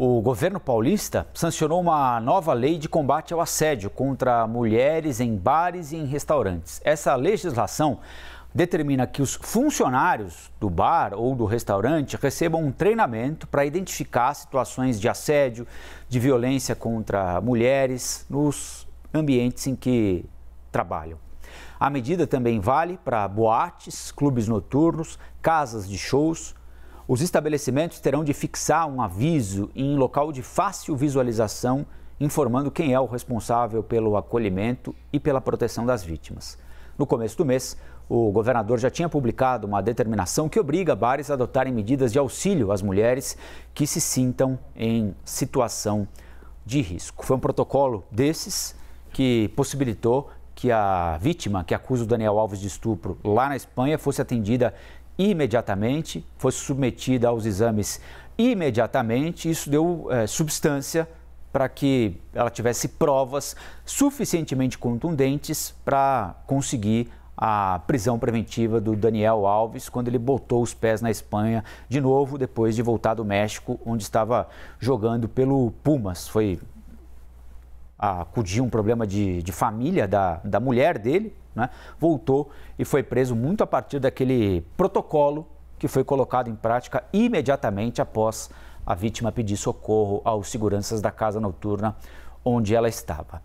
O governo paulista sancionou uma nova lei de combate ao assédio contra mulheres em bares e em restaurantes. Essa legislação determina que os funcionários do bar ou do restaurante recebam um treinamento para identificar situações de assédio, de violência contra mulheres nos ambientes em que trabalham. A medida também vale para boates, clubes noturnos, casas de shows, os estabelecimentos terão de fixar um aviso em local de fácil visualização, informando quem é o responsável pelo acolhimento e pela proteção das vítimas. No começo do mês, o governador já tinha publicado uma determinação que obriga bares a adotarem medidas de auxílio às mulheres que se sintam em situação de risco. Foi um protocolo desses que possibilitou que a vítima que acusa o Daniel Alves de estupro lá na Espanha fosse atendida imediatamente, fosse submetida aos exames imediatamente. Isso deu é, substância para que ela tivesse provas suficientemente contundentes para conseguir a prisão preventiva do Daniel Alves quando ele botou os pés na Espanha de novo depois de voltar do México, onde estava jogando pelo Pumas. Foi acudir um problema de, de família da, da mulher dele, né? voltou e foi preso muito a partir daquele protocolo que foi colocado em prática imediatamente após a vítima pedir socorro aos seguranças da casa noturna onde ela estava.